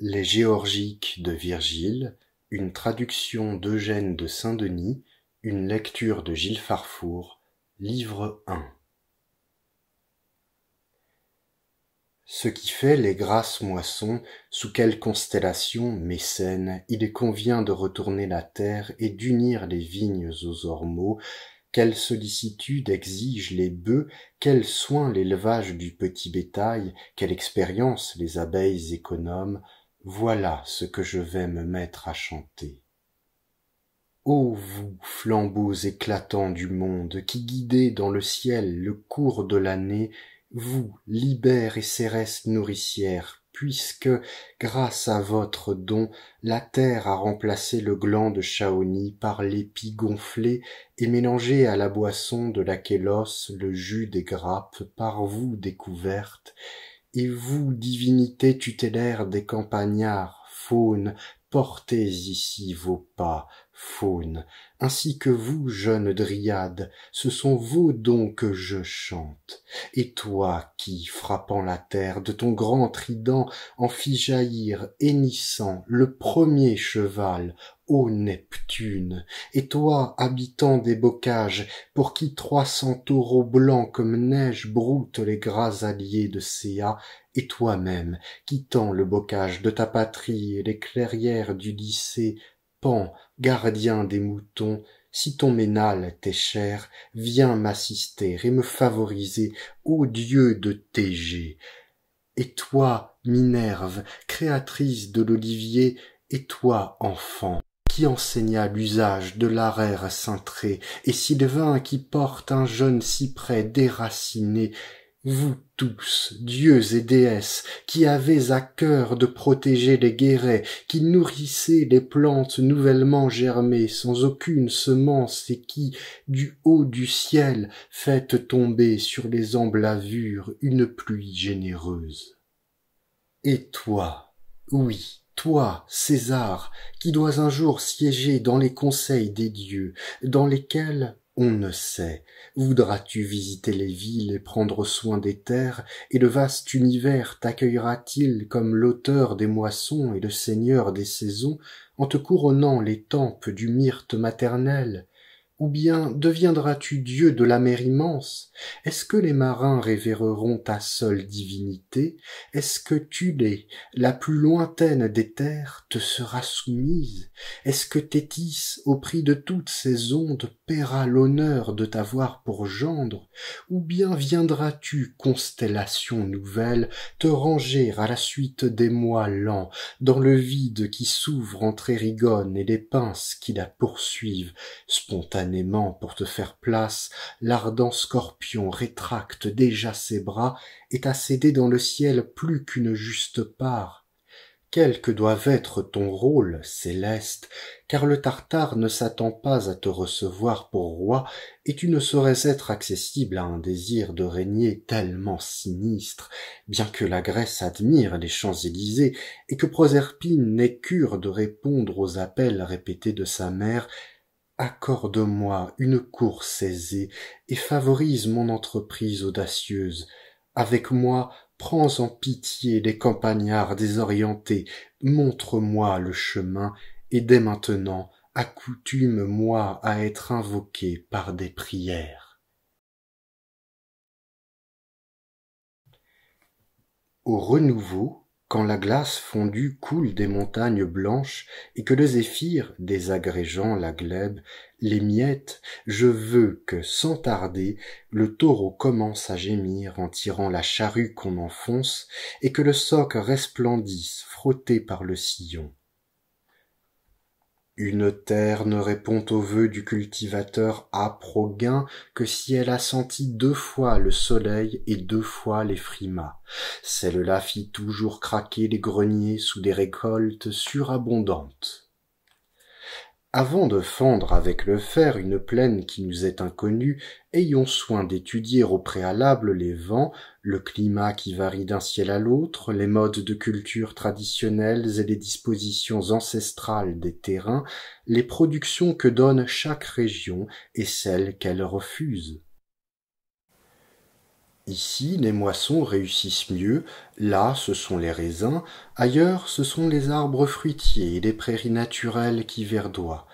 Les Géorgiques de Virgile, une traduction d'Eugène de Saint-Denis, une lecture de Gilles Farfour, livre 1. Ce qui fait les grasses moissons, sous quelle constellation mécène, il convient de retourner la terre et d'unir les vignes aux ormeaux, quelle sollicitude exigent les bœufs, quel soin l'élevage du petit bétail, quelle expérience les abeilles économes, voilà ce que je vais me mettre à chanter ô vous flambeaux éclatants du monde qui guidez dans le ciel le cours de l'année vous libères et céreste nourricières puisque grâce à votre don la terre a remplacé le gland de chaoni par l'épi gonflé et mélangé à la boisson de la kélos le jus des grappes par vous découverte et vous, divinités tutélaires des campagnards, faunes, portez ici vos pas, faune ainsi que vous jeune dryade ce sont vous donc que je chante et toi qui frappant la terre de ton grand trident en fis jaillir hennissant le premier cheval ô neptune et toi habitant des bocages pour qui trois cents taureaux blancs comme neige broutent les gras alliés de céa et toi-même quittant le bocage de ta patrie et les clairières du lycée gardien des moutons si ton ménal t'est cher viens m'assister et me favoriser ô dieu de tes et toi minerve créatrice de l'olivier et toi enfant qui enseigna l'usage de l'arère cintré et sylvain qui porte un jeune cyprès déraciné vous tous, dieux et déesses, qui avez à cœur de protéger les guérets, qui nourrissez les plantes nouvellement germées sans aucune semence et qui, du haut du ciel, faites tomber sur les emblavures une pluie généreuse. Et toi, oui, toi, César, qui dois un jour siéger dans les conseils des dieux, dans lesquels on ne sait. Voudras-tu visiter les villes et prendre soin des terres, et le vaste univers t'accueillera-t-il comme l'auteur des moissons et le seigneur des saisons, en te couronnant les tempes du myrte maternel ou bien deviendras-tu Dieu de la mer immense Est-ce que les marins révéreront ta seule divinité Est-ce que Tulée, la plus lointaine des terres, te sera soumise Est-ce que Tétis, au prix de toutes ses ondes, paiera l'honneur de t'avoir pour gendre Ou bien viendras-tu, constellation nouvelle, te ranger à la suite des mois lents, dans le vide qui s'ouvre entre Érigone et les pinces qui la poursuivent, spontanément pour te faire place, l'ardent scorpion rétracte déjà ses bras et t'a cédé dans le ciel plus qu'une juste part. Quel que doive être ton rôle céleste, car le Tartare ne s'attend pas à te recevoir pour roi, et tu ne saurais être accessible à un désir de régner tellement sinistre, bien que la Grèce admire les Champs-Élysées, et que Proserpine n'ait cure de répondre aux appels répétés de sa mère, accorde-moi une course aisée et favorise mon entreprise audacieuse avec moi prends en pitié les campagnards désorientés montre-moi le chemin et dès maintenant accoutume moi à être invoqué par des prières au renouveau quand la glace fondue coule des montagnes blanches et que le zéphyr désagrégeant la glèbe miettes je veux que sans tarder le taureau commence à gémir en tirant la charrue qu'on enfonce et que le soc resplendisse frotté par le sillon une terre ne répond aux vœux du cultivateur à que si elle a senti deux fois le soleil et deux fois les frimas. Celle-là fit toujours craquer les greniers sous des récoltes surabondantes. Avant de fendre avec le fer une plaine qui nous est inconnue, ayons soin d'étudier au préalable les vents, le climat qui varie d'un ciel à l'autre, les modes de culture traditionnels et les dispositions ancestrales des terrains, les productions que donne chaque région et celles qu'elle refuse. Ici, les moissons réussissent mieux, là, ce sont les raisins, ailleurs, ce sont les arbres fruitiers et les prairies naturelles qui verdoient.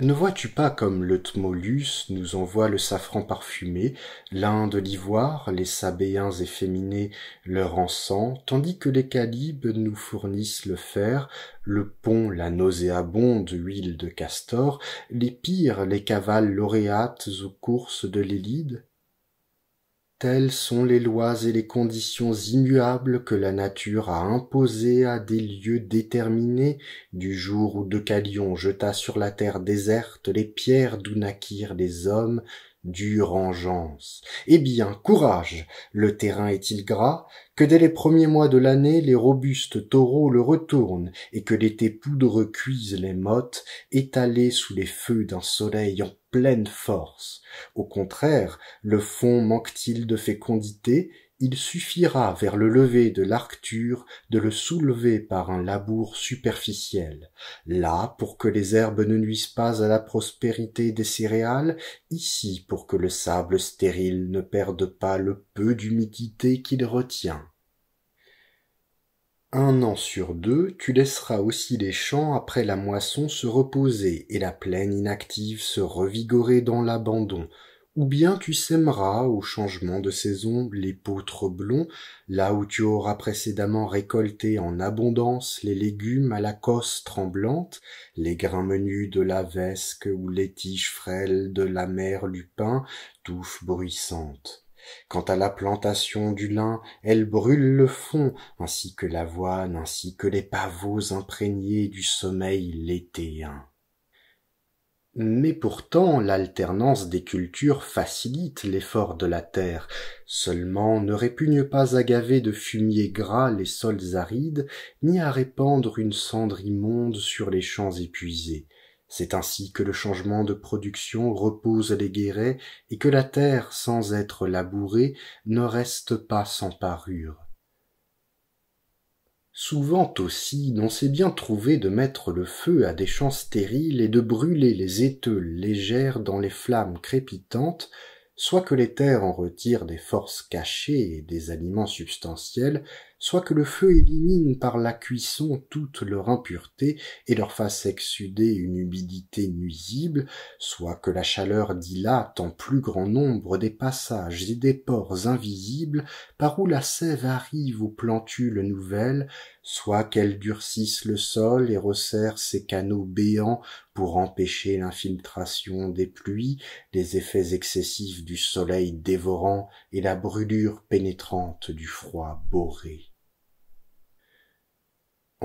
Ne vois-tu pas comme le Tmolus nous envoie le safran parfumé, l'Inde l'ivoire, les Sabéens efféminés leur encens, tandis que les Calibes nous fournissent le fer, le pont la nauséabonde huile de castor, les pires les cavales lauréates aux courses de l'Élide Telles sont les lois et les conditions immuables que la nature a imposées à des lieux déterminés, du jour où Deucalion jeta sur la terre déserte les pierres d'où naquirent les hommes, dure engeance. Eh bien, courage! Le terrain est-il gras? Que dès les premiers mois de l'année, les robustes taureaux le retournent, et que l'été poudre cuise les mottes, étalées sous les feux d'un soleil en pleine force. Au contraire, le fond manque-t-il de fécondité, il suffira vers le lever de l'arcture de le soulever par un labour superficiel. Là, pour que les herbes ne nuisent pas à la prospérité des céréales, ici pour que le sable stérile ne perde pas le peu d'humidité qu'il retient. Un an sur deux, tu laisseras aussi les champs après la moisson se reposer et la plaine inactive se revigorer dans l'abandon, ou bien tu sèmeras au changement de saison les poutres blonds, là où tu auras précédemment récolté en abondance les légumes à la cosse tremblante, les grains menus de la vesque ou les tiges frêles de la mère lupin, touffes bruissantes. Quant à la plantation du lin, elle brûle le fond, ainsi que l'avoine, ainsi que les pavots imprégnés du sommeil léthéen. Mais pourtant l'alternance des cultures facilite l'effort de la terre. Seulement ne répugne pas à gaver de fumier gras les sols arides, ni à répandre une cendre immonde sur les champs épuisés. C'est ainsi que le changement de production repose les guérets et que la terre, sans être labourée, ne reste pas sans parure. Souvent aussi, l'on s'est bien trouvé de mettre le feu à des champs stériles et de brûler les éteules légères dans les flammes crépitantes, soit que les terres en retirent des forces cachées et des aliments substantiels, soit que le feu élimine par la cuisson toute leur impureté et leur fasse exsuder une humidité nuisible, soit que la chaleur dilate en plus grand nombre des passages et des pores invisibles par où la sève arrive aux plantules nouvelles, soit qu'elle durcisse le sol et resserre ses canaux béants pour empêcher l'infiltration des pluies, les effets excessifs du soleil dévorant et la brûlure pénétrante du froid boré.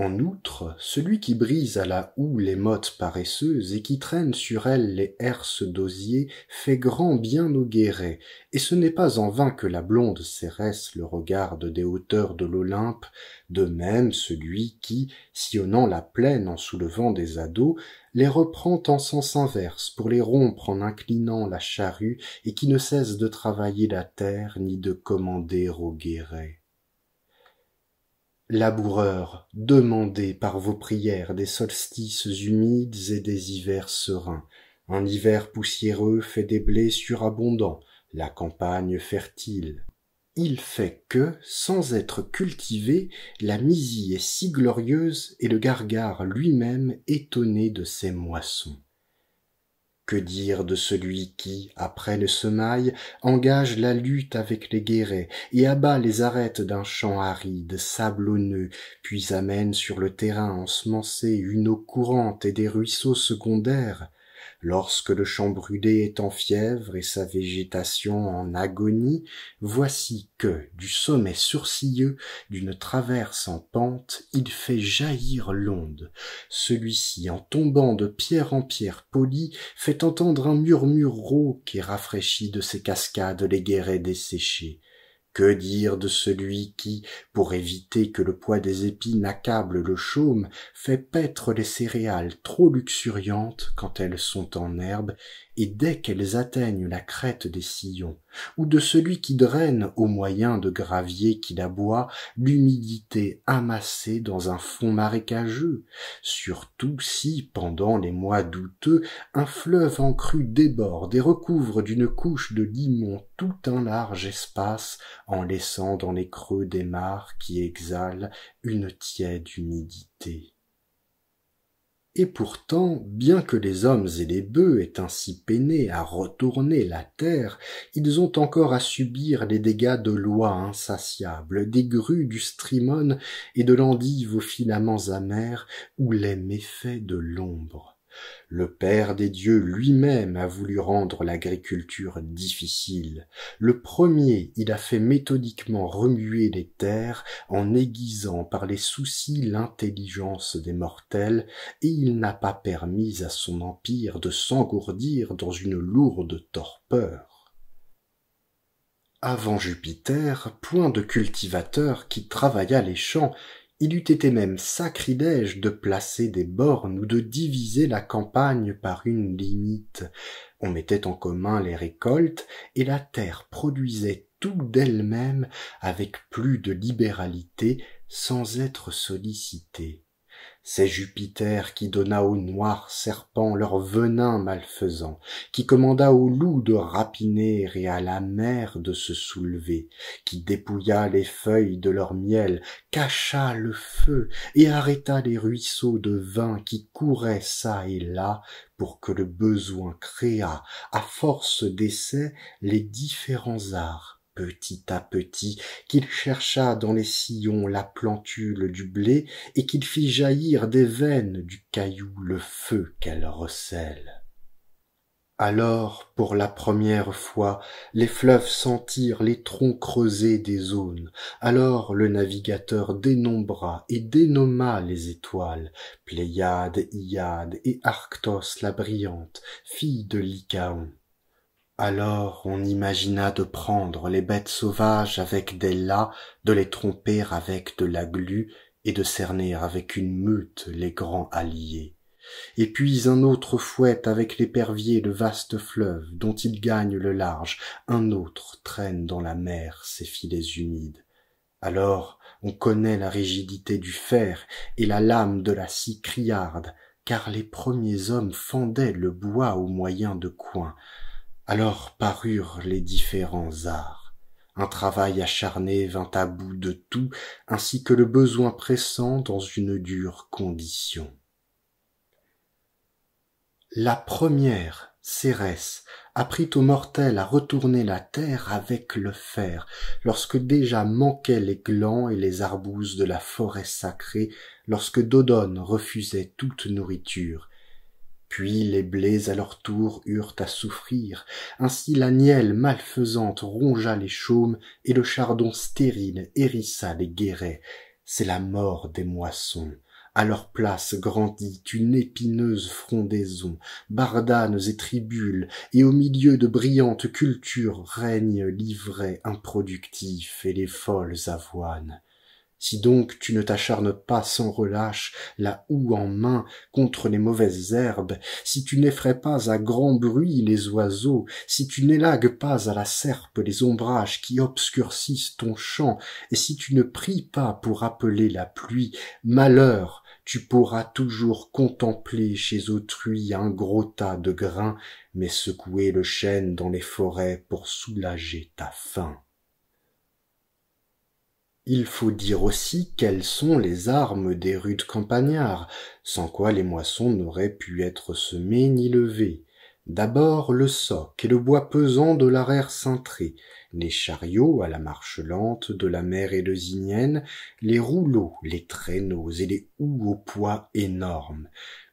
En outre, celui qui brise à la houe les mottes paresseuses et qui traîne sur elles les herses d'osier fait grand bien aux guéret, et ce n'est pas en vain que la blonde cérès le regarde des hauteurs de l'Olympe, de même celui qui, sillonnant la plaine en soulevant des ados, les reprend en sens inverse pour les rompre en inclinant la charrue et qui ne cesse de travailler la terre ni de commander au guéret. Laboureurs, demandez par vos prières des solstices humides et des hivers sereins. Un hiver poussiéreux fait des blés surabondants, la campagne fertile. Il fait que, sans être cultivé, la misie est si glorieuse et le gargare lui-même étonné de ses moissons. Que dire de celui qui, après le semaille, engage la lutte avec les guérets et abat les arêtes d'un champ aride, sablonneux, puis amène sur le terrain ensemencé une eau courante et des ruisseaux secondaires Lorsque le champ brûlé est en fièvre et sa végétation en agonie, voici que, du sommet sourcilleux, d'une traverse en pente, il fait jaillir l'onde. Celui-ci, en tombant de pierre en pierre polie, fait entendre un murmure rauque et rafraîchi de ses cascades les guérets desséchés. Que dire de celui qui, pour éviter que le poids des épis n'accable le chaume, fait paître les céréales trop luxuriantes quand elles sont en herbe et dès qu'elles atteignent la crête des sillons, ou de celui qui draine au moyen de graviers la boit, l'humidité amassée dans un fond marécageux, surtout si, pendant les mois douteux, un fleuve en crue déborde et recouvre d'une couche de limon tout un large espace, en laissant dans les creux des mares qui exhalent une tiède humidité. Et pourtant, bien que les hommes et les bœufs aient ainsi peiné à retourner la terre, ils ont encore à subir les dégâts de lois insatiables, des grues du strimone et de l'endive aux filaments amers, ou les méfaits de l'ombre. Le Père des dieux lui-même a voulu rendre l'agriculture difficile. Le premier, il a fait méthodiquement remuer les terres en aiguisant par les soucis l'intelligence des mortels, et il n'a pas permis à son empire de s'engourdir dans une lourde torpeur. Avant Jupiter, point de cultivateur qui travaillât les champs il eût été même sacrilège de placer des bornes ou de diviser la campagne par une limite. On mettait en commun les récoltes et la terre produisait tout d'elle-même avec plus de libéralité sans être sollicitée. C'est Jupiter qui donna aux noirs serpents leur venin malfaisant, qui commanda aux loups de rapiner et à la mer de se soulever, qui dépouilla les feuilles de leur miel, cacha le feu et arrêta les ruisseaux de vin qui couraient çà et là pour que le besoin créât à force d'essais les différents arts petit à petit, qu'il chercha dans les sillons la plantule du blé et qu'il fit jaillir des veines du caillou le feu qu'elle recèle. Alors, pour la première fois, les fleuves sentirent les troncs creusés des zones. Alors le navigateur dénombra et dénomma les étoiles, Pléiade, Iade et Arctos la brillante, fille de Lycaon. Alors on imagina de prendre les bêtes sauvages avec des lats de les tromper avec de la glu, et de cerner avec une meute les grands alliés. Et puis un autre fouette avec l'épervier le vaste fleuve dont il gagne le large, un autre traîne dans la mer ses filets humides. Alors on connaît la rigidité du fer et la lame de la scie criarde, car les premiers hommes fendaient le bois au moyen de coins, alors parurent les différents arts. Un travail acharné vint à bout de tout, ainsi que le besoin pressant dans une dure condition. La première, Cérès, apprit aux mortels à retourner la terre avec le fer, lorsque déjà manquaient les glands et les arbouses de la forêt sacrée, lorsque Dodone refusait toute nourriture, puis les blés à leur tour eurent à souffrir. Ainsi la nielle malfaisante rongea les chaumes, et le chardon stérile hérissa les guérets. C'est la mort des moissons. À leur place grandit une épineuse frondaison, bardanes et tribules, et au milieu de brillantes cultures règne l'ivraie improductif et les folles avoines. Si donc tu ne t'acharnes pas sans relâche, la houe en main, contre les mauvaises herbes, si tu n'effraies pas à grand bruit les oiseaux, si tu n'élagues pas à la serpe les ombrages qui obscurcissent ton champ, et si tu ne pries pas pour appeler la pluie, malheur, tu pourras toujours contempler chez autrui un gros tas de grains, mais secouer le chêne dans les forêts pour soulager ta faim. Il faut dire aussi quelles sont les armes des rudes campagnards, sans quoi les moissons n'auraient pu être semées ni levées. D'abord le soc et le bois pesant de l'arrière cintré, les chariots à la marche lente de la mer éleusinienne, les rouleaux, les traîneaux et les houes au poids énorme,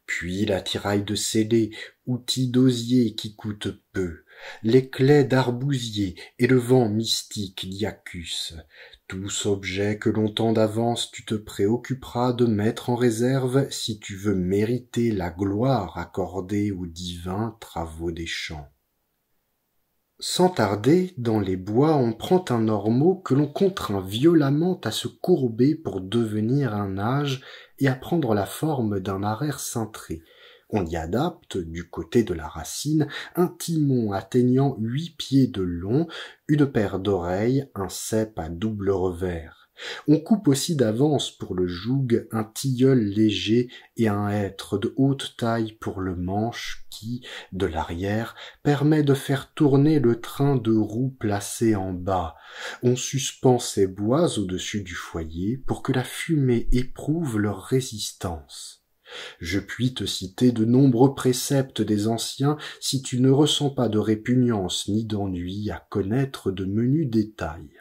puis tiraille de Cédé, outil d'osier qui coûte peu, les clés d'arbousier et le vent mystique d'Iacus. Tous objets que longtemps d'avance tu te préoccuperas de mettre en réserve si tu veux mériter la gloire accordée aux divins travaux des champs. Sans tarder, dans les bois, on prend un ormeau que l'on contraint violemment à se courber pour devenir un âge et à prendre la forme d'un arère cintré, on y adapte, du côté de la racine, un timon atteignant huit pieds de long, une paire d'oreilles, un cep à double revers. On coupe aussi d'avance pour le joug un tilleul léger et un hêtre de haute taille pour le manche qui, de l'arrière, permet de faire tourner le train de roues placé en bas. On suspend ces bois au-dessus du foyer pour que la fumée éprouve leur résistance. Je puis te citer de nombreux préceptes des anciens si tu ne ressens pas de répugnance ni d'ennui à connaître de menus détails.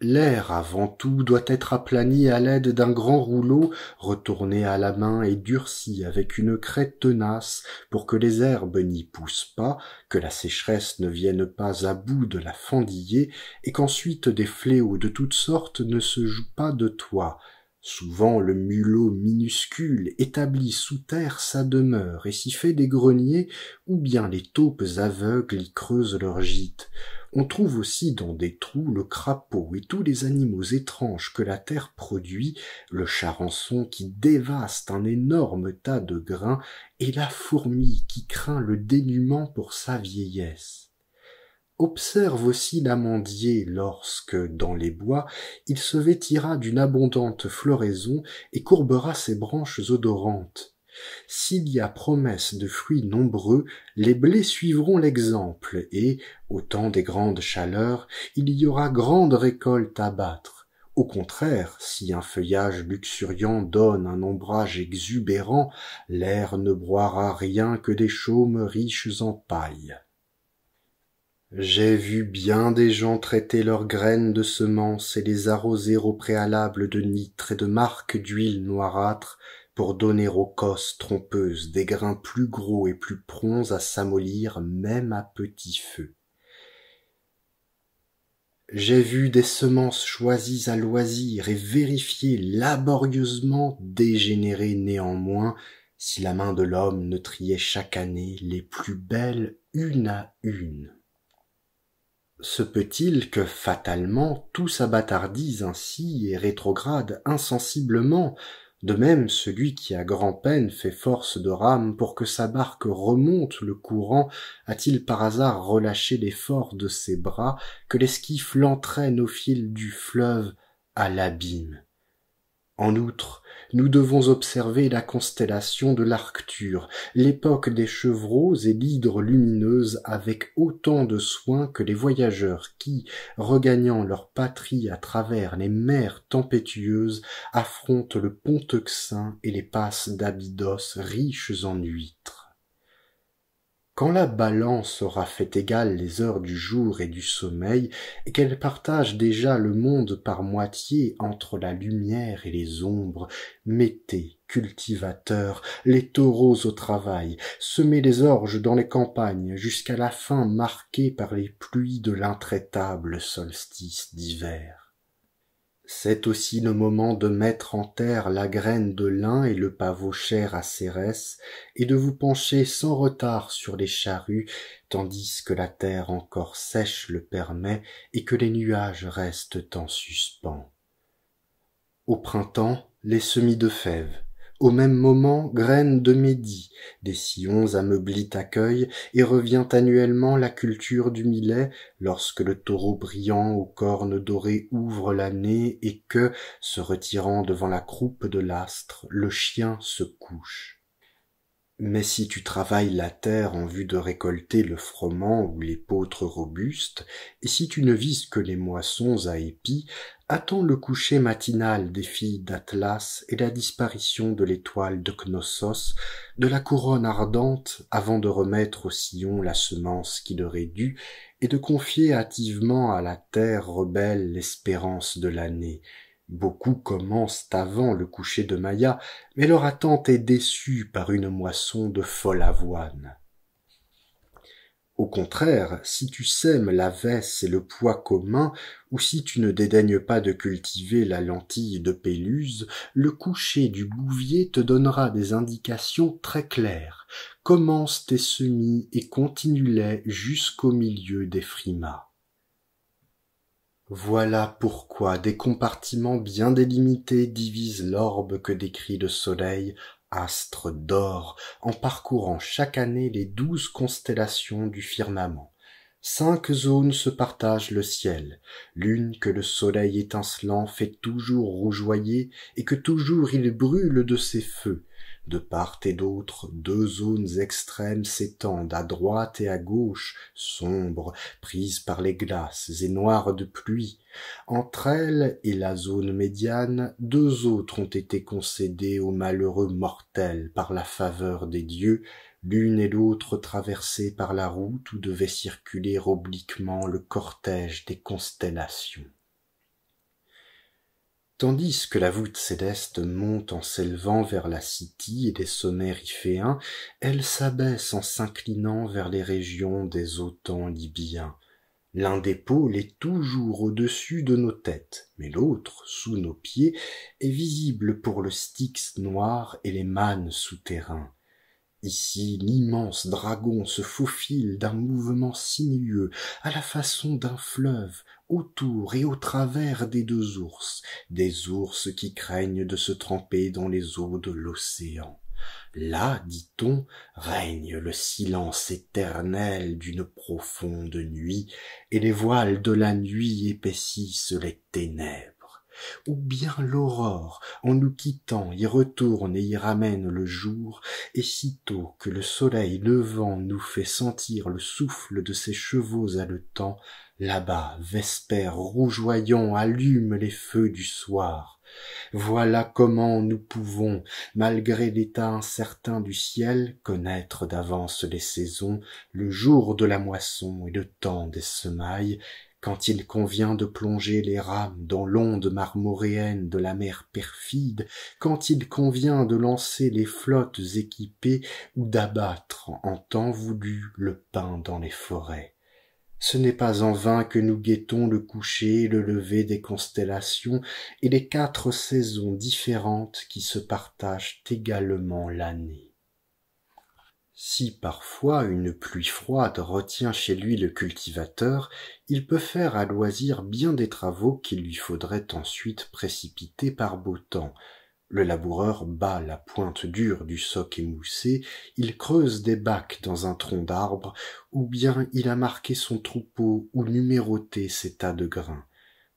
L'air avant tout doit être aplani à l'aide d'un grand rouleau retourné à la main et durci avec une crête tenace pour que les herbes n'y poussent pas, que la sécheresse ne vienne pas à bout de la fendiller et qu'ensuite des fléaux de toutes sortes ne se jouent pas de toi Souvent le mulot minuscule établit sous terre sa demeure et s'y fait des greniers, ou bien les taupes aveugles y creusent leur gîte. On trouve aussi dans des trous le crapaud et tous les animaux étranges que la terre produit, le charançon qui dévaste un énorme tas de grains, et la fourmi qui craint le dénuement pour sa vieillesse. Observe aussi l'amandier lorsque, dans les bois, il se vêtira d'une abondante floraison et courbera ses branches odorantes. S'il y a promesse de fruits nombreux, les blés suivront l'exemple, et, au temps des grandes chaleurs, il y aura grande récolte à battre. Au contraire, si un feuillage luxuriant donne un ombrage exubérant, l'air ne broiera rien que des chaumes riches en paille. J'ai vu bien des gens traiter leurs graines de semences et les arroser au préalable de nitre et de marques d'huile noirâtre pour donner aux cosses trompeuses des grains plus gros et plus prompts à s'amollir même à petit feu. J'ai vu des semences choisies à loisir et vérifiées laborieusement dégénérer néanmoins si la main de l'homme ne triait chaque année les plus belles une à une se peut-il que fatalement tout s'abattardise ainsi et rétrograde insensiblement de même celui qui à grand-peine fait force de rame pour que sa barque remonte le courant a-t-il par hasard relâché l'effort de ses bras que l'esquif l'entraîne au fil du fleuve à l'abîme en outre nous devons observer la constellation de l'Arcture, l'époque des chevreaux et l'hydre lumineuse avec autant de soin que les voyageurs qui, regagnant leur patrie à travers les mers tempétueuses, affrontent le pont et les passes d'Abydos riches en huîtres quand la balance aura fait égale les heures du jour et du sommeil, et qu'elle partage déjà le monde par moitié entre la lumière et les ombres, mettez, cultivateurs, les taureaux au travail, semez les orges dans les campagnes jusqu'à la fin marquée par les pluies de l'intraitable solstice d'hiver. C'est aussi le moment de mettre en terre la graine de lin et le pavot cher à Cérès, et de vous pencher sans retard sur les charrues, tandis que la terre encore sèche le permet et que les nuages restent en suspens. Au printemps, les semis de fèves, au même moment, graine de midi, des sillons ameublis t'accueillent et revient annuellement la culture du millet lorsque le taureau brillant aux cornes dorées ouvre l'année et que, se retirant devant la croupe de l'astre, le chien se couche. Mais si tu travailles la terre en vue de récolter le froment ou l'épeautre robuste, et si tu ne vises que les moissons à épis, Attends le coucher matinal des filles d'atlas et la disparition de l'étoile de knossos de la couronne ardente avant de remettre au sillon la semence qui leur est due et de confier hâtivement à la terre rebelle l'espérance de l'année Beaucoup commencent avant le coucher de Maya, mais leur attente est déçue par une moisson de folle avoine. Au contraire, si tu sèmes la vesse et le poids commun, ou si tu ne dédaignes pas de cultiver la lentille de Péluse, le coucher du bouvier te donnera des indications très claires. Commence tes semis et continue-les jusqu'au milieu des frimas. Voilà pourquoi des compartiments bien délimités divisent l'orbe que décrit le soleil astre d'or en parcourant chaque année les douze constellations du firmament cinq zones se partagent le ciel l'une que le soleil étincelant fait toujours rougeoyer et que toujours il brûle de ses feux de part et d'autre, deux zones extrêmes s'étendent à droite et à gauche, sombres, prises par les glaces et noires de pluie. Entre elles et la zone médiane, deux autres ont été concédées aux malheureux mortels par la faveur des dieux, l'une et l'autre traversées par la route où devait circuler obliquement le cortège des constellations tandis que la voûte céleste monte en s'élevant vers la City et les sommets iphéens, elle s'abaisse en s'inclinant vers les régions des otans libyens. L'un des pôles est toujours au-dessus de nos têtes, mais l'autre, sous nos pieds, est visible pour le Styx noir et les mânes souterrains. Ici, l'immense dragon se faufile d'un mouvement sinueux, à la façon d'un fleuve, autour et au travers des deux ours, des ours qui craignent de se tremper dans les eaux de l'océan. Là, dit-on, règne le silence éternel d'une profonde nuit, et les voiles de la nuit épaississent les ténèbres ou bien l'aurore, en nous quittant, y retourne et y ramène le jour, et sitôt que le soleil levant nous fait sentir le souffle de ses chevaux haletants, là-bas, vespère rougeoyant allume les feux du soir. Voilà comment nous pouvons, malgré l'état incertain du ciel, connaître d'avance les saisons, le jour de la moisson et le temps des semailles, quand il convient de plonger les rames dans l'onde marmoréenne de la mer perfide, quand il convient de lancer les flottes équipées ou d'abattre en temps voulu le pain dans les forêts. Ce n'est pas en vain que nous guettons le coucher et le lever des constellations et les quatre saisons différentes qui se partagent également l'année. Si parfois une pluie froide retient chez lui le cultivateur, il peut faire à loisir bien des travaux qu'il lui faudrait ensuite précipiter par beau temps. Le laboureur bat la pointe dure du soc émoussé, il creuse des bacs dans un tronc d'arbre, ou bien il a marqué son troupeau ou numéroté ses tas de grains.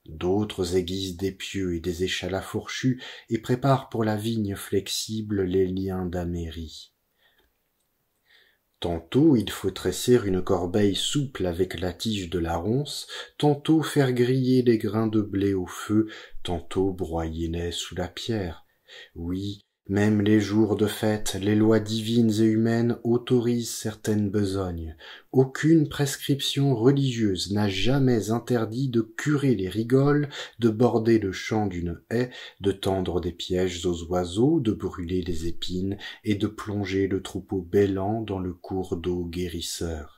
D'autres aiguisent des pieux et des échalas fourchus et préparent pour la vigne flexible les liens d'améris. Tantôt il faut tresser une corbeille souple avec la tige de la ronce, tantôt faire griller des grains de blé au feu, tantôt broyer nez sous la pierre. Oui, même les jours de fête, les lois divines et humaines autorisent certaines besognes. Aucune prescription religieuse n'a jamais interdit de curer les rigoles, de border le champ d'une haie, de tendre des pièges aux oiseaux, de brûler les épines et de plonger le troupeau bêlant dans le cours d'eau guérisseur.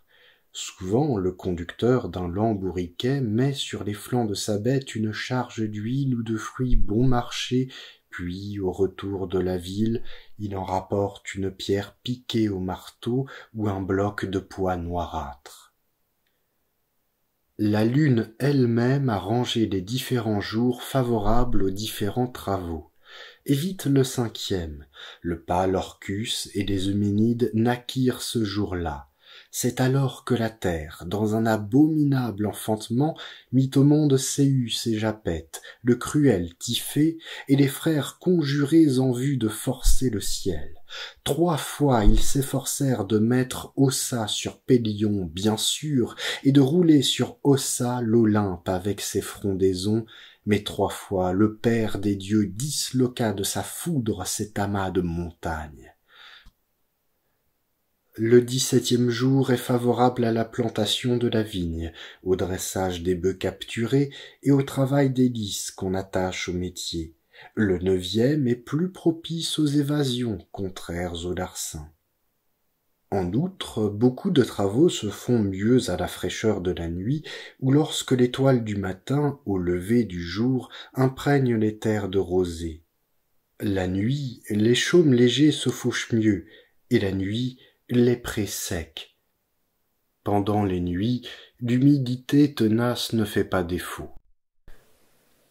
Souvent, le conducteur d'un lambourriquet met sur les flancs de sa bête une charge d'huile ou de fruits bon marché puis au retour de la ville il en rapporte une pierre piquée au marteau ou un bloc de poids noirâtre la lune elle-même a rangé les différents jours favorables aux différents travaux évite le cinquième le pâle orcus et les euménides naquirent ce jour-là c'est alors que la terre, dans un abominable enfantement, mit au monde Séus et Japet, le cruel Typhée, et les frères conjurés en vue de forcer le ciel. Trois fois ils s'efforcèrent de mettre Ossa sur Pélion, bien sûr, et de rouler sur Ossa l'Olympe avec ses frondaisons, mais trois fois le Père des dieux disloqua de sa foudre cet amas de montagnes. Le dix-septième jour est favorable à la plantation de la vigne, au dressage des bœufs capturés et au travail des qu'on attache au métier. Le neuvième est plus propice aux évasions contraires aux larcins. En outre, beaucoup de travaux se font mieux à la fraîcheur de la nuit ou lorsque l'étoile du matin, au lever du jour, imprègne les terres de rosée. La nuit, les chaumes légers se fauchent mieux, et la nuit, les prés secs. Pendant les nuits, l'humidité tenace ne fait pas défaut.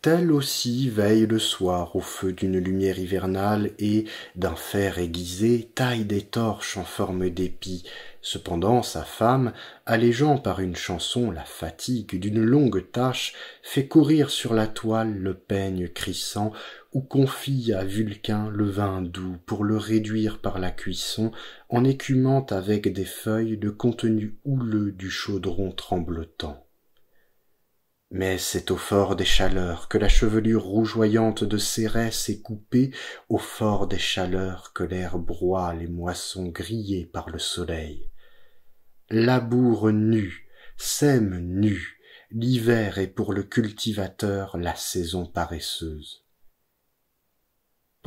Telle aussi veille le soir au feu d'une lumière hivernale et, d'un fer aiguisé, taille des torches en forme d'épis. Cependant, sa femme, allégeant par une chanson la fatigue d'une longue tâche, fait courir sur la toile le peigne crissant ou confie à Vulcain le vin doux pour le réduire par la cuisson en écumant avec des feuilles le contenu houleux du chaudron tremblotant. Mais c'est au fort des chaleurs que la chevelure rougeoyante de Cérès est coupée, au fort des chaleurs que l'air broie les moissons grillées par le soleil. Labour nu, sème nu, l'hiver est pour le cultivateur la saison paresseuse.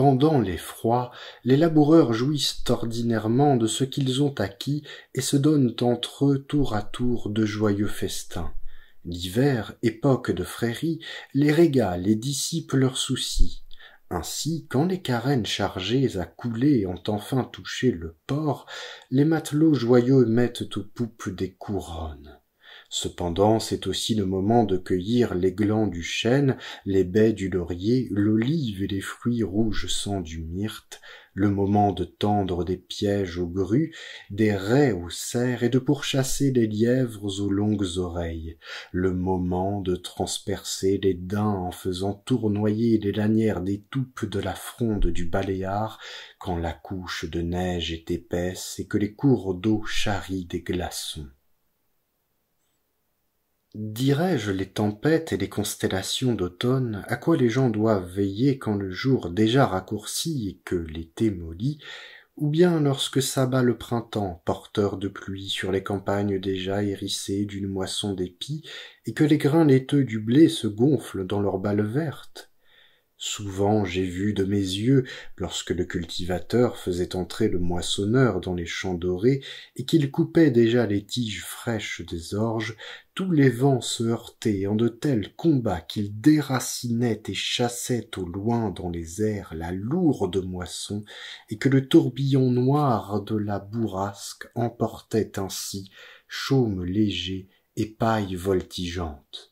Pendant les froids, les laboureurs jouissent ordinairement de ce qu'ils ont acquis et se donnent entre eux tour à tour de joyeux festins. L'hiver, époque de fréries, les régale et dissipent leurs soucis. Ainsi, quand les carènes chargées à couler ont enfin touché le port, les matelots joyeux mettent aux poupes des couronnes. Cependant, c'est aussi le moment de cueillir les glands du chêne, les baies du laurier, l'olive et les fruits rouges sang du myrte, le moment de tendre des pièges aux grues, des raies aux cerfs et de pourchasser les lièvres aux longues oreilles, le moment de transpercer les daims en faisant tournoyer les lanières des de la fronde du baléard, quand la couche de neige est épaisse et que les cours d'eau charrient des glaçons Dirais-je les tempêtes et les constellations d'automne, à quoi les gens doivent veiller quand le jour déjà raccourci et que l'été mollit, ou bien lorsque s'abat le printemps, porteur de pluie sur les campagnes déjà hérissées d'une moisson d'épis, et que les grains laiteux du blé se gonflent dans leurs balles vertes, Souvent j'ai vu de mes yeux, lorsque le cultivateur faisait entrer le moissonneur dans les champs dorés, et qu'il coupait déjà les tiges fraîches des orges, tous les vents se heurtaient en de tels combats qu'ils déracinaient et chassaient au loin dans les airs la lourde moisson, et que le tourbillon noir de la bourrasque emportait ainsi, chaume léger et paille voltigeante.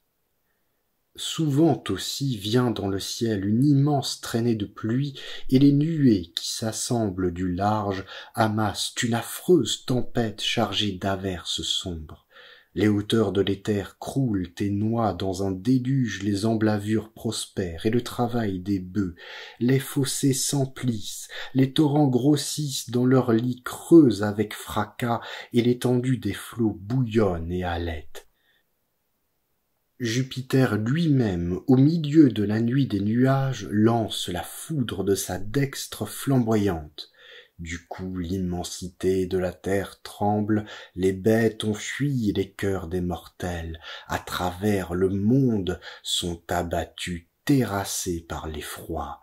Souvent aussi vient dans le ciel une immense traînée de pluie, et les nuées qui s'assemblent du large amassent une affreuse tempête chargée d'averses sombres. Les hauteurs de l'éther croulent et noient dans un déluge les emblavures prospères et le travail des bœufs. Les fossés s'emplissent, les torrents grossissent dans leurs lits creux avec fracas et l'étendue des flots bouillonne et halète. Jupiter lui-même, au milieu de la nuit des nuages, lance la foudre de sa dextre flamboyante. Du coup l'immensité de la terre tremble, les bêtes ont fui les cœurs des mortels, à travers le monde, sont abattus, terrassés par l'effroi.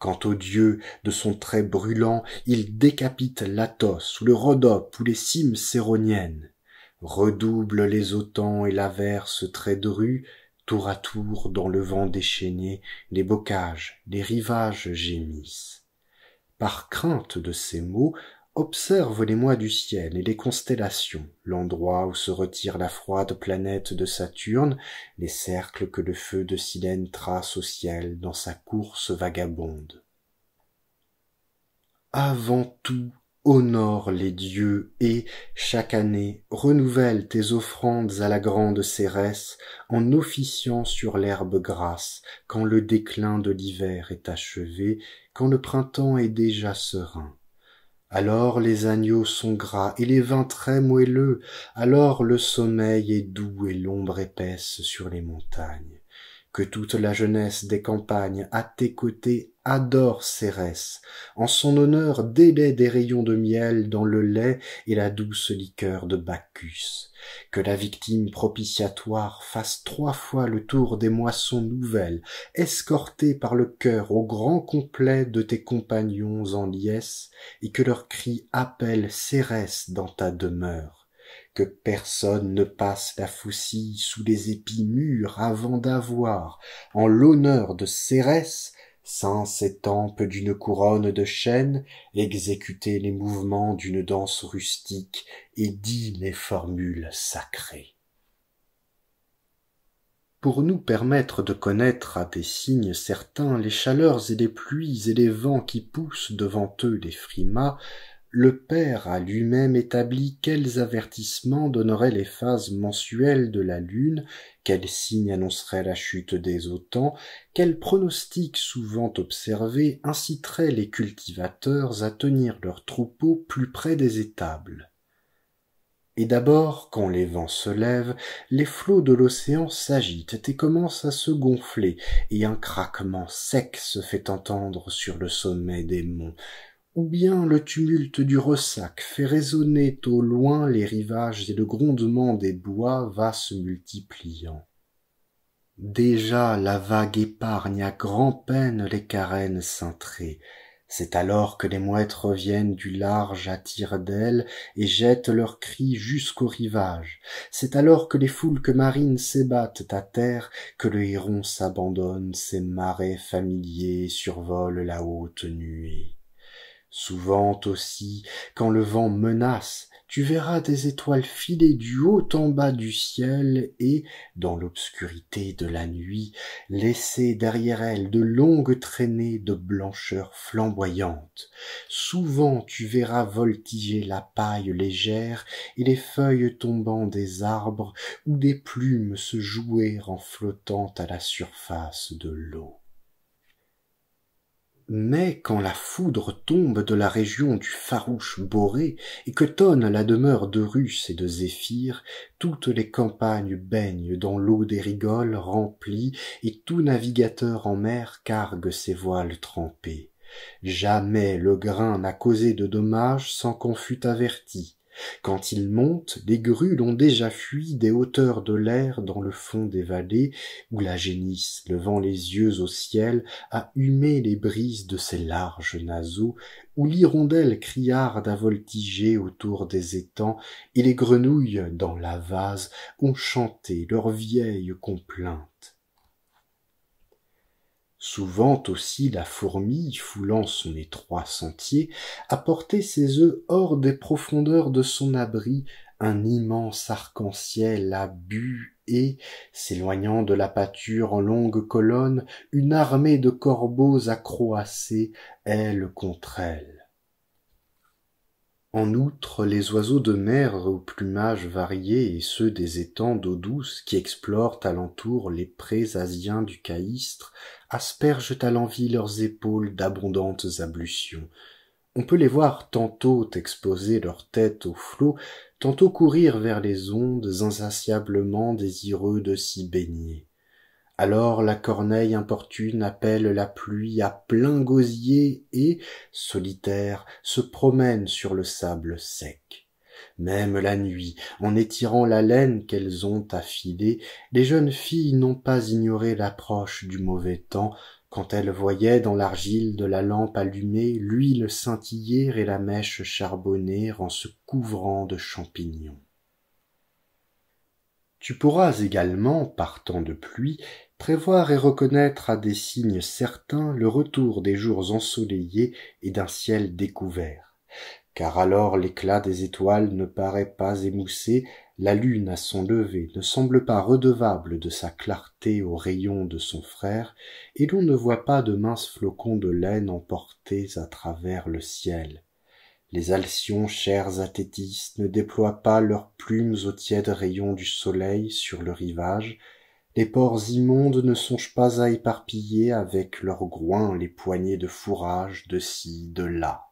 Quant aux dieux, de son trait brûlant, il décapite l'Athos ou le Rhodope ou les cimes séroniennes redouble les autans et l'averse très rue, tour à tour dans le vent déchaîné Les bocages les rivages gémissent par crainte de ces mots, observe les mois du ciel et les constellations l'endroit où se retire la froide planète de saturne les cercles que le feu de silène trace au ciel dans sa course vagabonde avant tout honore les dieux et, chaque année, renouvelle tes offrandes à la grande Cérès en officiant sur l'herbe grasse quand le déclin de l'hiver est achevé, quand le printemps est déjà serein. Alors les agneaux sont gras et les vins très moelleux, alors le sommeil est doux et l'ombre épaisse sur les montagnes que toute la jeunesse des campagnes à tes côtés adore Cérès, en son honneur délai des rayons de miel dans le lait et la douce liqueur de Bacchus, que la victime propitiatoire fasse trois fois le tour des moissons nouvelles, escortée par le cœur au grand complet de tes compagnons en liesse, et que leurs cris appellent Cérès dans ta demeure personne ne passe la faucille sous les épis mûrs avant d'avoir, en l'honneur de Cérès, sans ses tempes d'une couronne de chêne, exécuté les mouvements d'une danse rustique et dit les formules sacrées. Pour nous permettre de connaître à des signes certains les chaleurs et les pluies et les vents qui poussent devant eux les frimas, le Père a lui-même établi quels avertissements donneraient les phases mensuelles de la Lune, quels signes annonceraient la chute des Autans, quels pronostics souvent observés inciteraient les cultivateurs à tenir leurs troupeaux plus près des étables. Et d'abord, quand les vents se lèvent, les flots de l'océan s'agitent et commencent à se gonfler, et un craquement sec se fait entendre sur le sommet des monts ou bien le tumulte du ressac fait résonner au loin les rivages et le grondement des bois va se multipliant. Déjà la vague épargne à grand-peine les carènes cintrées. C'est alors que les mouettes reviennent du large à tire d'aile et jettent leurs cris jusqu'au rivage. C'est alors que les foules que marines s'ébattent à terre, que le héron s'abandonne, ses marais familiers survolent la haute nuée. Souvent aussi, quand le vent menace, tu verras des étoiles filer du haut en bas du ciel et, dans l'obscurité de la nuit, laisser derrière elles de longues traînées de blancheur flamboyante. Souvent tu verras voltiger la paille légère et les feuilles tombant des arbres ou des plumes se jouer en flottant à la surface de l'eau. Mais quand la foudre tombe de la région du farouche boré et que tonne la demeure de Russe et de Zéphyr, toutes les campagnes baignent dans l'eau des rigoles remplies et tout navigateur en mer cargue ses voiles trempées. Jamais le grain n'a causé de dommages sans qu'on fût averti. Quand ils montent, les grues ont déjà fui des hauteurs de l'air dans le fond des vallées, où la génisse, levant les yeux au ciel, a humé les brises de ses larges naseaux, où l'hirondelle criarde à voltiger autour des étangs, et les grenouilles, dans la vase, ont chanté leurs vieilles complaintes. Souvent aussi la fourmi, foulant son étroit sentier, a porté ses œufs hors des profondeurs de son abri, un immense arc-en-ciel à bu et, s'éloignant de la pâture en longue colonne, une armée de corbeaux accroassés, elle contre elle. En outre, les oiseaux de mer aux plumages variés et ceux des étangs d'eau douce qui explorent alentour les prés asiens du Caïstre aspergent à l'envie leurs épaules d'abondantes ablutions. On peut les voir tantôt exposer leur tête aux flots, tantôt courir vers les ondes insatiablement désireux de s'y baigner. Alors la corneille importune appelle la pluie à plein gosier et, solitaire, se promène sur le sable sec. Même la nuit, en étirant la laine qu'elles ont affilée, les jeunes filles n'ont pas ignoré l'approche du mauvais temps, quand elles voyaient dans l'argile de la lampe allumée l'huile scintiller et la mèche charbonnée en se couvrant de champignons. Tu pourras également, partant de pluie, prévoir et reconnaître à des signes certains le retour des jours ensoleillés et d'un ciel découvert car alors l'éclat des étoiles ne paraît pas émoussé la lune à son lever ne semble pas redevable de sa clarté aux rayons de son frère et l'on ne voit pas de minces flocons de laine emportés à travers le ciel les alcyons chers à ne déploient pas leurs plumes aux tièdes rayons du soleil sur le rivage les porcs immondes ne songent pas à éparpiller avec leurs groins les poignées de fourrage, de ci, de là.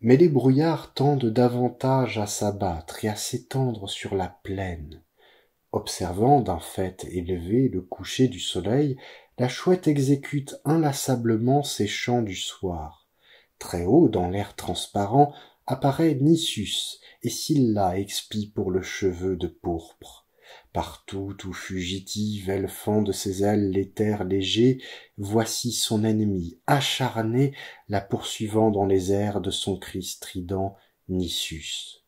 Mais les brouillards tendent davantage à s'abattre et à s'étendre sur la plaine. Observant d'un fait élevé le coucher du soleil, la chouette exécute inlassablement ses chants du soir. Très haut, dans l'air transparent, apparaît Nissus, et Scylla expie pour le cheveu de pourpre. Partout où fugitive elle fend de ses ailes l'éther léger, voici son ennemi, acharné, la poursuivant dans les airs de son cri strident, Nissus.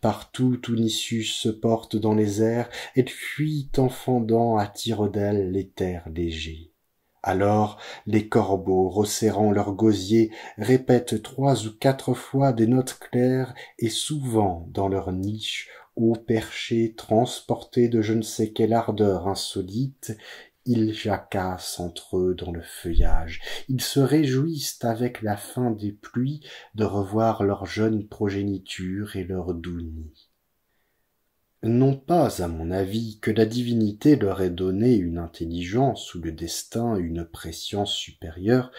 Partout où Nissus se porte dans les airs, elle fuit en fendant à tire d'aile l'éther léger. Alors les corbeaux, resserrant leurs gosiers, répètent trois ou quatre fois des notes claires, et souvent dans leur niche Perchés, perché, transporté de je ne sais quelle ardeur insolite, ils jacassent entre eux dans le feuillage, ils se réjouissent avec la fin des pluies de revoir leur jeune progéniture et leur doux nid. Non pas, à mon avis, que la divinité leur ait donné une intelligence ou le destin une prescience supérieure,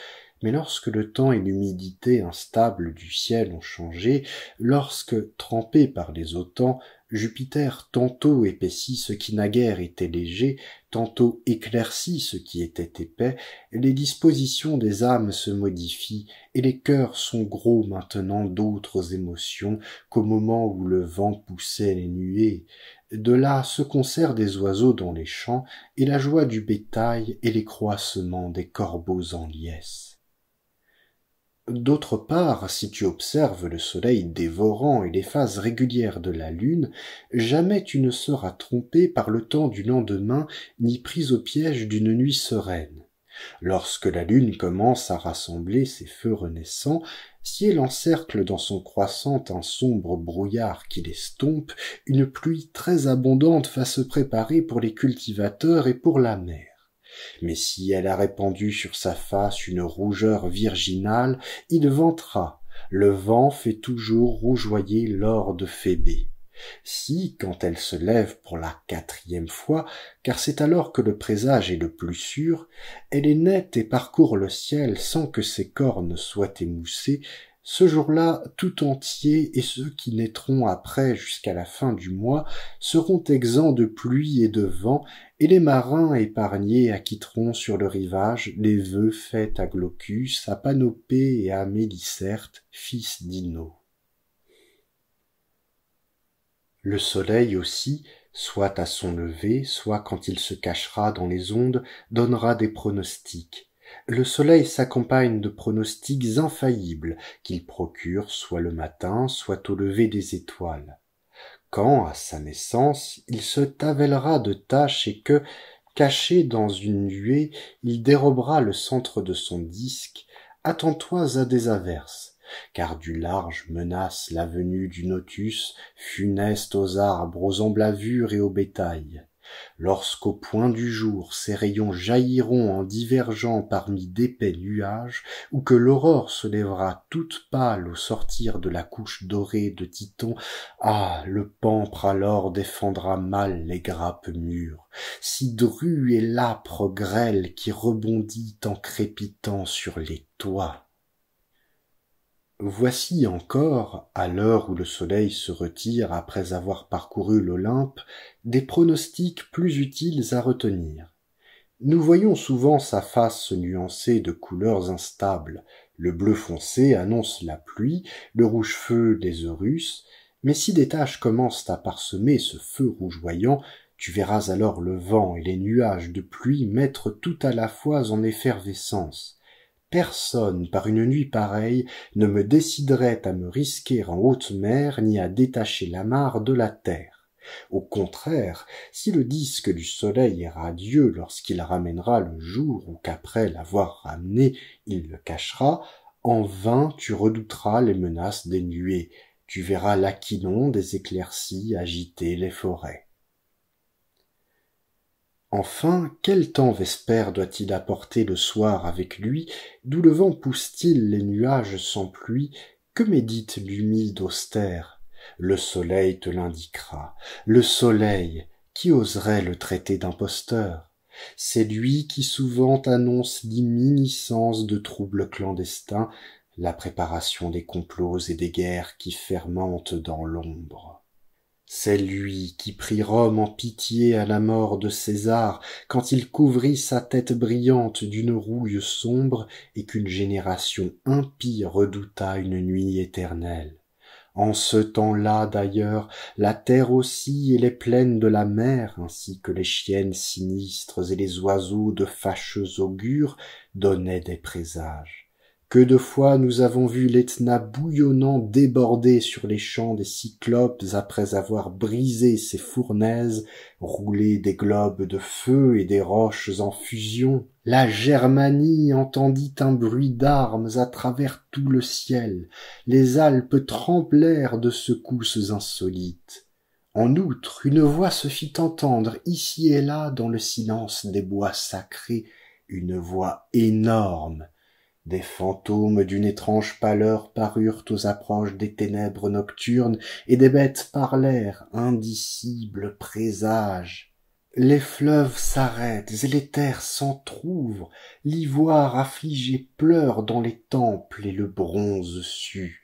mais lorsque le temps et l'humidité instable du ciel ont changé, lorsque, trempés par les autans Jupiter tantôt épaissit ce qui naguère était léger, tantôt éclaircit ce qui était épais, les dispositions des âmes se modifient, et les cœurs sont gros maintenant d'autres émotions qu'au moment où le vent poussait les nuées. De là se concert des oiseaux dans les champs, et la joie du bétail et les croissements des corbeaux en liesse. D'autre part, si tu observes le soleil dévorant et les phases régulières de la lune, jamais tu ne seras trompé par le temps du lendemain ni pris au piège d'une nuit sereine. Lorsque la lune commence à rassembler ses feux renaissants, si elle encercle dans son croissant un sombre brouillard qui l'estompe, une pluie très abondante va se préparer pour les cultivateurs et pour la mer mais si elle a répandu sur sa face une rougeur virginale, il ventera. Le vent fait toujours rougeoyer l'or de Phébé. Si, quand elle se lève pour la quatrième fois, car c'est alors que le présage est le plus sûr, elle est nette et parcourt le ciel sans que ses cornes soient émoussées, ce jour-là, tout entier et ceux qui naîtront après jusqu'à la fin du mois seront exempts de pluie et de vent, et les marins épargnés acquitteront sur le rivage les vœux faits à Glaucus, à Panopée et à Mélicerte, fils d'Ino. Le soleil aussi, soit à son lever, soit quand il se cachera dans les ondes, donnera des pronostics. Le soleil s'accompagne de pronostics infaillibles qu'il procure soit le matin, soit au lever des étoiles. Quand, à sa naissance, il se tavellera de tâches et que, caché dans une nuée, il dérobera le centre de son disque, attends-toi à des averses, car du large menace la venue du notus, funeste aux arbres, aux emblavures et aux bétails lorsqu'au point du jour ses rayons jailliront en divergeant parmi d'épais nuages ou que l'aurore se lèvera toute pâle au sortir de la couche dorée de Titon, ah le pampre alors défendra mal les grappes mûres si dru est l'âpre grêle qui rebondit en crépitant sur les toits Voici encore, à l'heure où le soleil se retire après avoir parcouru l'Olympe, des pronostics plus utiles à retenir. Nous voyons souvent sa face nuancée de couleurs instables. Le bleu foncé annonce la pluie, le rouge feu des Eurus, mais si des taches commencent à parsemer ce feu rougeoyant, tu verras alors le vent et les nuages de pluie mettre tout à la fois en effervescence personne, par une nuit pareille, ne me déciderait à me risquer en haute mer ni à détacher l'amarre de la terre. Au contraire, si le disque du soleil est radieux lorsqu'il ramènera le jour ou qu'après l'avoir ramené il le cachera, en vain tu redouteras les menaces des nuées, tu verras l'aquinon des éclaircies agiter les forêts. Enfin, quel temps vespère doit-il apporter le soir avec lui D'où le vent pousse-t-il les nuages sans pluie Que médite l'humide austère Le soleil te l'indiquera. Le soleil, qui oserait le traiter d'imposteur C'est lui qui souvent annonce l'imminiscence de troubles clandestins, la préparation des complots et des guerres qui fermentent dans l'ombre. C'est lui qui prit Rome en pitié à la mort de César, quand il couvrit sa tête brillante d'une rouille sombre et qu'une génération impie redouta une nuit éternelle. En ce temps-là, d'ailleurs, la terre aussi et les plaines de la mer, ainsi que les chiennes sinistres et les oiseaux de fâcheux augures, donnaient des présages. Que de fois nous avons vu l'Etna bouillonnant déborder sur les champs des cyclopes après avoir brisé ses fournaises, roulé des globes de feu et des roches en fusion. La Germanie entendit un bruit d'armes à travers tout le ciel. Les Alpes tremblèrent de secousses insolites. En outre, une voix se fit entendre ici et là dans le silence des bois sacrés, une voix énorme, des fantômes d'une étrange pâleur parurent aux approches des ténèbres nocturnes, et des bêtes parlèrent, indicibles présages. Les fleuves s'arrêtent et les terres s'entr'ouvrent, l'ivoire affligé pleure dans les temples et le bronze sue.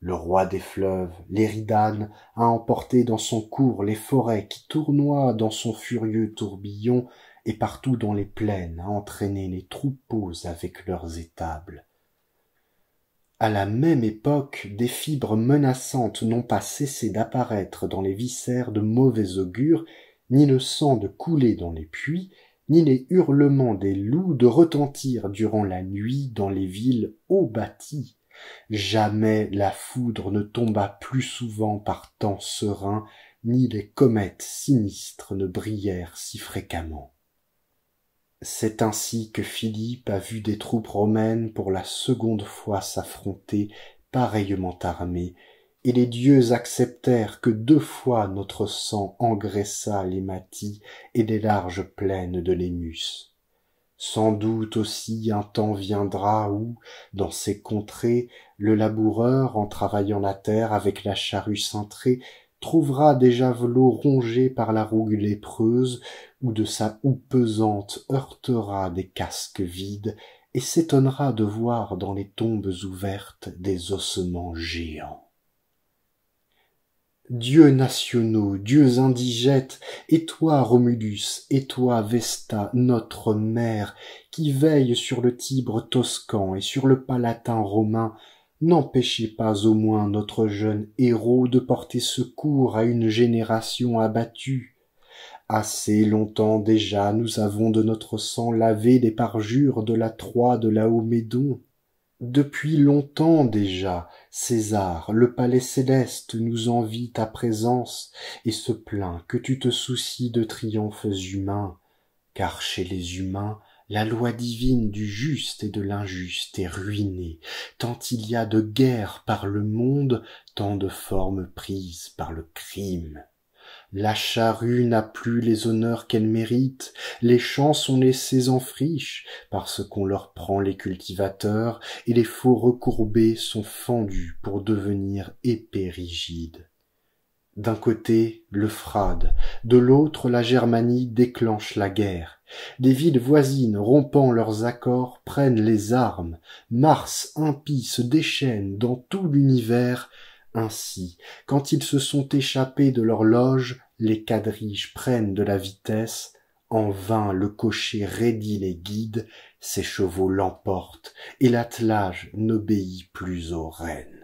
Le roi des fleuves, l'Éridane, a emporté dans son cours les forêts qui tournoient dans son furieux tourbillon et partout dans les plaines à entraîner les troupeaux avec leurs étables. À la même époque, des fibres menaçantes n'ont pas cessé d'apparaître dans les viscères de mauvais augure, ni le sang de couler dans les puits, ni les hurlements des loups de retentir durant la nuit dans les villes haut bâties. Jamais la foudre ne tomba plus souvent par temps serein, ni les comètes sinistres ne brillèrent si fréquemment. C'est ainsi que Philippe a vu des troupes romaines pour la seconde fois s'affronter, pareillement armées, et les dieux acceptèrent que deux fois notre sang engraissa les matis et les larges plaines de l'émus. Sans doute aussi un temps viendra où, dans ces contrées, le laboureur, en travaillant la terre avec la charrue cintrée, trouvera des javelots rongés par la rougue lépreuse ou de sa houe pesante heurtera des casques vides et s'étonnera de voir dans les tombes ouvertes des ossements géants. Dieux nationaux, dieux indigètes, et toi, Romulus, et toi, Vesta, notre mère, qui veille sur le Tibre toscan et sur le Palatin romain, n'empêchez pas au moins notre jeune héros de porter secours à une génération abattue, Assez longtemps déjà nous avons de notre sang lavé les parjures de la Troie de la Laomédon. Depuis longtemps déjà, César, le palais céleste, nous envie ta présence et se plaint que tu te soucies de triomphes humains, car chez les humains, la loi divine du juste et de l'injuste est ruinée, tant il y a de guerres par le monde, tant de formes prises par le crime. La charrue n'a plus les honneurs qu'elle mérite, les champs sont laissés en friche, parce qu'on leur prend les cultivateurs, et les faux recourbés sont fendus pour devenir épais rigides. D'un côté, l'Euphrade, de l'autre, la Germanie déclenche la guerre. les villes voisines, rompant leurs accords, prennent les armes. Mars impie se déchaîne dans tout l'univers, ainsi. Quand ils se sont échappés de leur loge, les quadriges prennent de la vitesse, en vain le cocher raidit les guides, ses chevaux l'emportent, et l'attelage n'obéit plus aux rênes.